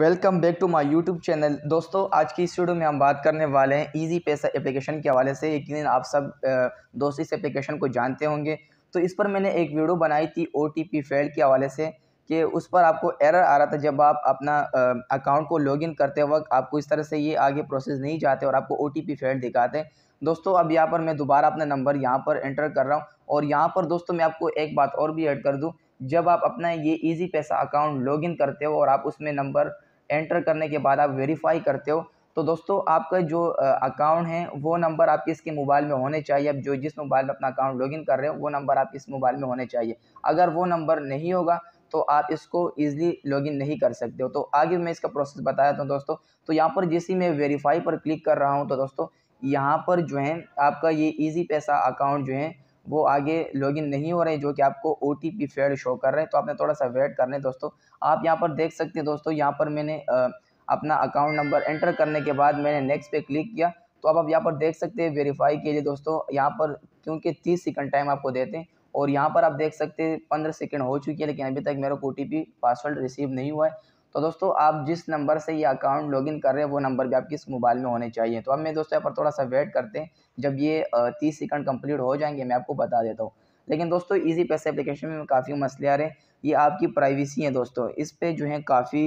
welcome back to my YouTube channel दोस्तों आज की इस वीडियो में हम बात करने वाले हैं इजी पैसा एप्लीकेशन के हवाले से यकीन आप सब दोस्त इस एप्लीकेशन को जानते होंगे तो इस पर मैंने एक वीडियो बनाई थी ओ टी पी फेल के हवाले से कि उस पर आपको एरर आ रहा था जब आप अपना अकाउंट को लॉगिन करते वक्त आपको इस तरह से ये आगे प्रोसेस नहीं जाते और आपको ओ टी पी फेल दिखाते दोस्तों अब यहाँ पर मैं दोबारा अपना नंबर यहाँ पर एंटर कर रहा हूँ और यहाँ पर दोस्तों मैं आपको एक बात और भी ऐड कर दूँ जब आप अपना ये ईजी पैसा अकाउंट लॉगिन करते हो और आप उसमें नंबर एंटर करने के बाद आप वेरीफाई करते हो तो दोस्तों आपका जो अकाउंट है वो नंबर आपके इसके मोबाइल में होने चाहिए अब जो जिस मोबाइल में अपना अकाउंट लॉगिन कर रहे हो वो नंबर आप इस मोबाइल में होने चाहिए अगर वो नंबर नहीं होगा तो आप इसको ईजिली लॉगिन नहीं कर सकते हो तो आगे मैं इसका प्रोसेस बताया था दोस्तों तो यहाँ पर जैसे मैं वेरीफाई पर क्लिक कर रहा हूँ तो दोस्तों यहाँ पर जो है आपका ये ईजी पैसा अकाउंट जो है वो आगे लॉगिन नहीं हो रहे जो कि आपको ओ टी पी फेड शो कर रहे हैं तो आपने थोड़ा सा वेट करना है दोस्तों आप यहाँ पर देख सकते हैं दोस्तों यहाँ पर मैंने अपना अकाउंट नंबर एंटर करने के बाद मैंने नेक्स्ट पे क्लिक किया तो आप यहाँ पर देख सकते हैं वेरीफाई के लिए दोस्तों यहाँ पर क्योंकि तीस सेकेंड टाइम आपको देते हैं और यहाँ पर आप देख सकते हैं पंद्रह सेकेंड हो चुकी है लेकिन अभी तक मेरा ओ टी पासवर्ड रिसीव नहीं हुआ है तो दोस्तों आप जिस नंबर से ये अकाउंट लॉगिन कर रहे हैं वो नंबर भी आपके इस मोबाइल में होने चाहिए तो अब मैं दोस्तों यहाँ पर थोड़ा सा वेट करते हैं जब ये तीस सेकंड कंप्लीट हो जाएंगे मैं आपको बता देता हूँ लेकिन दोस्तों इजी पैसे एप्लीकेशन में काफ़ी मसले आ रहे हैं ये आपकी प्राइवेसी है दोस्तों इस पर जो है काफ़ी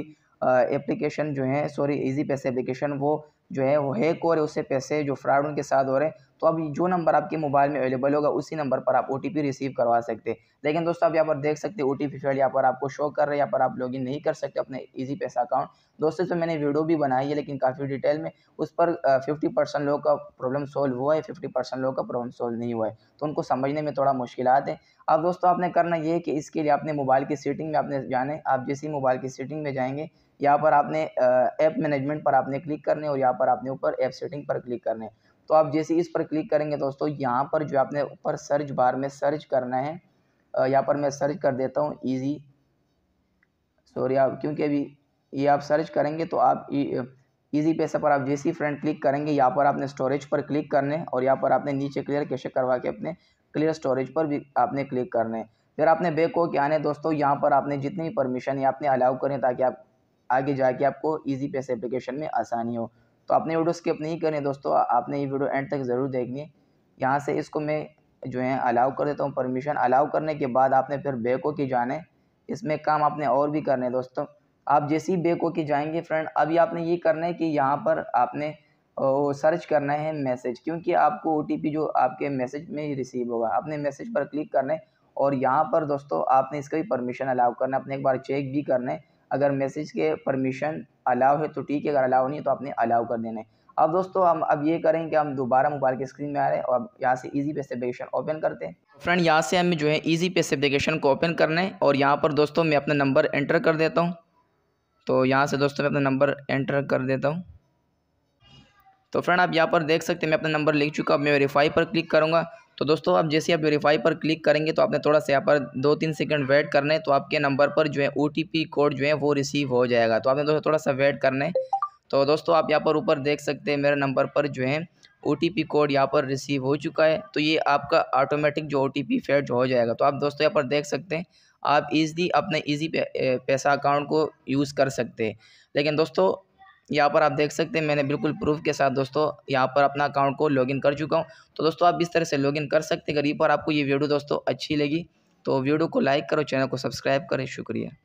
एप्लीकेशन जो है सॉरी ईजी पैसे एप्लीकेशन वो जो है वो हैक हो रहे उससे पैसे जो फ्रॉड उनके साथ हो रहे हैं तो अब जो नंबर आपके मोबाइल में अवेलेबल होगा उसी नंबर पर आप ओ रिसीव करवा सकते हैं लेकिन दोस्तों आप यहाँ पर देख सकते हैं ओ टी पी यहाँ पर आपको शो कर रहे हैं यहाँ पर आप इन नहीं कर सकते अपने ईजी पैसा अकाउंट दोस्तों से मैंने वीडियो भी बनाई है लेकिन काफ़ी डिटेल में उस पर फिफ्टी परसेंट लोगों का प्रॉब्लम सोल्व हुआ है फिफ्टी परसेंट लोगों का प्रॉब्लम सोल्व नहीं हुआ है तो उनको समझने में थोड़ा मुश्किल है अब दोस्तों आपने करना ये है कि इसके लिए आपने मोबाइल की सेटिंग में आपने जाने आप जैसी मोबाइल की सेटिंग में जाएंगे यहाँ पर आपने ऐप मैनेजमेंट पर आपने क्लिक करने और यहाँ पर आपने ऊपर ऐप सेटिंग पर क्लिक करने तो आप जैसे इस पर क्लिक करेंगे दोस्तों यहाँ पर जो आपने ऊपर सर्च बार में सर्च करना है यहाँ पर मैं सर्च कर देता हूँ ईजी सॉरी आप क्योंकि अभी ये आप सर्च करेंगे तो आप ईजी पैसे पर आप जैसी फ्रेंड क्लिक करेंगे यहाँ पर आपने स्टोरेज पर क्लिक करने और यहाँ पर आपने नीचे क्लियर कैसे करवा के अपने क्लियर स्टोरेज पर भी आपने क्लिक करने फिर आपने बैक हो के आने दोस्तों यहाँ पर आपने जितनी परमिशन आपने अलाउ करें ताकि आप आगे जाके आपको ईजी पैसे एप्लीकेशन में आसानी हो तो आपने वीडियो स्किप नहीं करनी है दोस्तों आपने ये वीडियो एंड तक ज़रूर देखनी है यहाँ से इसको मैं जो है अलाउ कर देता हूँ परमिशन अलाउ करने के बाद आपने फिर बेको की जाने इसमें काम आपने और भी करने दोस्तों आप जैसे ही बेको की जाएंगे फ्रेंड अभी आपने ये करना है कि यहाँ पर आपने सर्च करना है मैसेज क्योंकि आपको ओ जो आपके मैसेज में ही रिसीव होगा आपने मैसेज पर क्लिक करना है और यहाँ पर दोस्तों आपने इसका भी परमिशन अलाउ करना है अपने एक बार चेक भी करना है अगर मैसेज के परमिशन अलाव है तो ठीक है अगर अलाउ नहीं है तो आपने अलाउ कर देना है अब दोस्तों हम अब ये करें कि हम दोबारा मोबाइल की स्क्रीन में आ रहे हैं और अब यहाँ से इजी पेस एप्लीकेशन ओपन करते हैं फ्रेंड तो यहाँ से हमें जो है इजी पेस एप्लीकेशन को ओपन करना है और यहाँ पर दोस्तों मैं अपना नंबर एंटर कर देता हूँ तो यहाँ से दोस्तों मैं अपना नंबर एंटर कर देता हूँ तो फ्रेंड आप यहाँ पर देख सकते हैं मैं अपना नंबर लिख चुका अब मैं वेरीफाई पर क्लिक करूँगा तो दोस्तों आप जैसे आप वेरीफाई पर क्लिक करेंगे तो आपने थोड़ा सा यहाँ पर दो तीन सेकंड वेट करना है तो आपके नंबर पर जो है ओ कोड जो है वो रिसीव हो जाएगा तो आपने दोस्तों थोड़ा सा वेट करना है तो दोस्तों आप यहाँ पर ऊपर देख सकते हैं मेरे नंबर पर जो है ओ कोड यहाँ पर रिसीव हो चुका है तो ये आपका ऑटोमेटिक जो ओ टी फेड हो जाएगा तो आप दोस्तों यहाँ पर देख सकते हैं आप ईज़ली अपने ईजी पैसा अकाउंट को यूज़ कर सकते हैं लेकिन दोस्तों यहाँ पर आप देख सकते हैं मैंने बिल्कुल प्रूफ के साथ दोस्तों यहाँ पर अपना अकाउंट को लॉगिन कर चुका हूँ तो दोस्तों आप इस तरह से लॉगिन कर सकते हैं अगर ये पर आपको ये वीडियो दोस्तों अच्छी लगी तो वीडियो को लाइक करो चैनल को सब्सक्राइब करें शुक्रिया